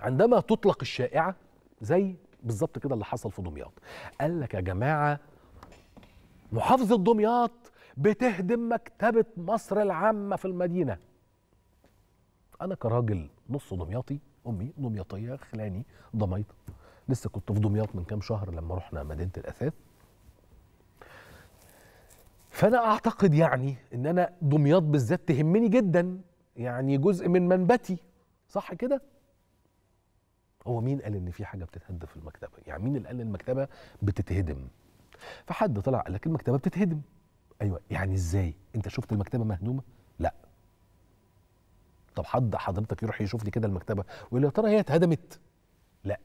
عندما تطلق الشائعه زي بالظبط كده اللي حصل في دمياط قال لك يا جماعه محافظه دمياط بتهدم مكتبه مصر العامه في المدينه انا كراجل نص دمياطي امي دمياطيه خلاني ضميط لسه كنت في دمياط من كام شهر لما رحنا مدينه الاثاث فانا اعتقد يعني ان انا دمياط بالذات تهمني جدا يعني جزء من منبتي صح كده هو مين قال ان في حاجه بتتهد في المكتبه يعني مين اللي قال ان المكتبه بتتهدم فحد طلع قال لك المكتبه بتتهدم ايوه يعني ازاي انت شفت المكتبه مهدومه لا طب حد حضرتك يروح يشوف لي كده المكتبه ويقول يا ترى هي اتهدمت لا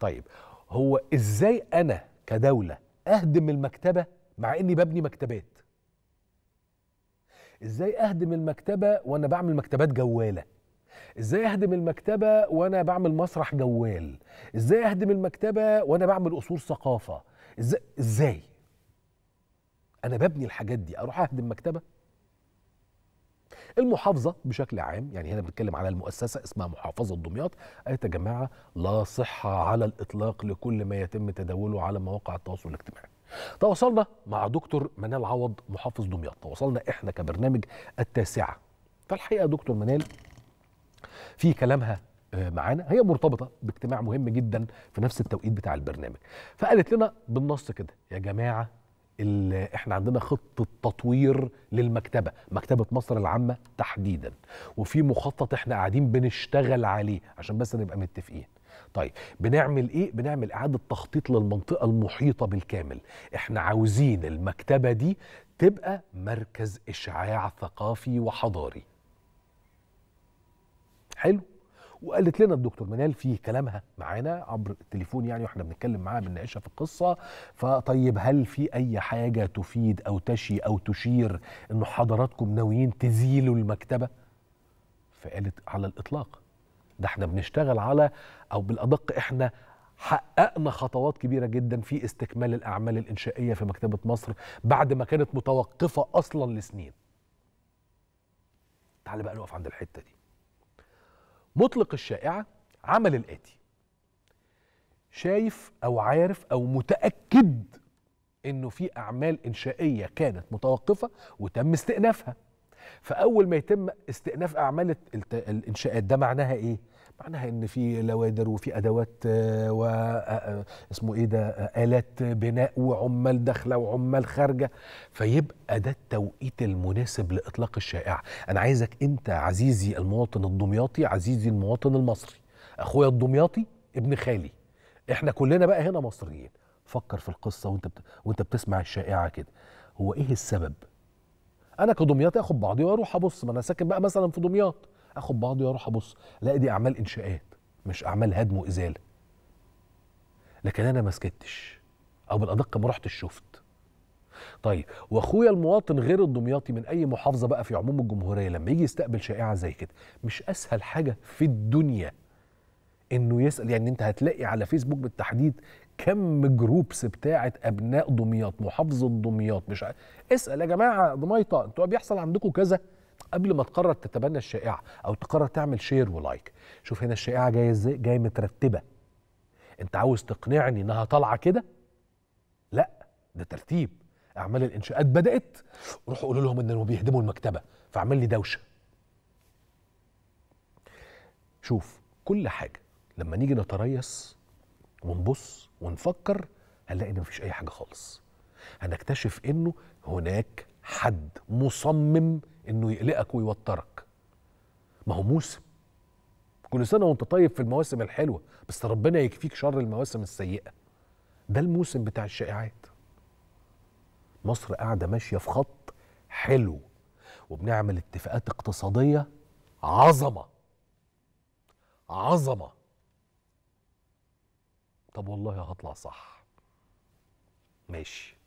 طيب هو ازاي انا كدوله اهدم المكتبه مع اني ببني مكتبات ازاي اهدم المكتبه وانا بعمل مكتبات جواله ازاي اهدم المكتبه وانا بعمل مسرح جوال ازاي اهدم المكتبه وانا بعمل قصور ثقافه ازاي ازاي انا ببني الحاجات دي اروح اهدم مكتبه المحافظة بشكل عام يعني هنا بنتكلم على المؤسسة اسمها محافظة دمياط قالت يا جماعة لا صحة على الإطلاق لكل ما يتم تداوله على مواقع التواصل الاجتماعي تواصلنا مع دكتور منال عوض محافظ دمياط تواصلنا احنا كبرنامج التاسعة فالحقيقة دكتور منال في كلامها آه، معانا هي مرتبطه باجتماع مهم جدا في نفس التوقيت بتاع البرنامج فقالت لنا بالنص كده يا جماعه احنا عندنا خطه تطوير للمكتبه مكتبه مصر العامه تحديدا وفي مخطط احنا قاعدين بنشتغل عليه عشان بس نبقى متفقين طيب بنعمل ايه بنعمل اعاده تخطيط للمنطقه المحيطه بالكامل احنا عاوزين المكتبه دي تبقى مركز اشعاع ثقافي وحضاري حلو وقالت لنا الدكتور منال في كلامها معانا عبر التليفون يعني واحنا بنتكلم معاها بنناقشها في القصه فطيب هل في اي حاجه تفيد او تشي او تشير انه حضراتكم ناويين تزيلوا المكتبه؟ فقالت على الاطلاق ده احنا بنشتغل على او بالادق احنا حققنا خطوات كبيرة جدا في استكمال الأعمال الإنشائية في مكتبة مصر بعد ما كانت متوقفة أصلا لسنين تعال بقى نقف عند الحتة دي مطلق الشائعة عمل الآتي شايف أو عارف أو متأكد إنه في أعمال إنشائية كانت متوقفة وتم استئنافها فأول ما يتم استئناف أعمال الإنشاءات ده معناها إيه؟ معناها ان في لوادر وفي ادوات آه، و آه، آه، اسمه ايه ده الات بناء وعمال داخله وعمال خارجه فيبقى ده التوقيت المناسب لاطلاق الشائعه انا عايزك انت عزيزي المواطن الدمياطي عزيزي المواطن المصري اخويا الدمياطي ابن خالي احنا كلنا بقى هنا مصريين فكر في القصه وانت بت... وانت بتسمع الشائعه كده هو ايه السبب انا كدمياط اخد بعضي واروح ابص ما انا ساكن بقى مثلا في دمياط اخد بعضي واروح ابص الاقي دي اعمال انشاءات مش اعمال هدم وازاله لكن انا ما سكتش او بالادق ما رحتش شفت طيب واخويا المواطن غير الدمياطي من اي محافظه بقى في عموم الجمهوريه لما يجي يستقبل شائعه زي كده مش اسهل حاجه في الدنيا انه يسال يعني انت هتلاقي على فيسبوك بالتحديد كم جروبس بتاعه ابناء دمياط محافظه دمياط مش عارف اسال يا جماعه دمياط انتوا بيحصل عندكم كذا قبل ما تقرر تتبنى الشائعه او تقرر تعمل شير ولايك شوف هنا الشائعه جايه ازاي جايه مترتبه انت عاوز تقنعني انها طالعه كده لا ده ترتيب اعمال الانشاءات بدات روحوا قولوا لهم انهم بيهدموا المكتبه فاعمل لي دوشه شوف كل حاجه لما نيجي نتريث ونبص ونفكر هنلاقي ان مفيش اي حاجه خالص هنكتشف انه هناك حد مصمم انه يقلقك ويوترك ما هو موسم كل سنه وانت طيب في المواسم الحلوه بس ربنا يكفيك شر المواسم السيئه ده الموسم بتاع الشائعات مصر قاعده ماشيه في خط حلو وبنعمل اتفاقات اقتصاديه عظمه عظمه طب والله هطلع صح ماشي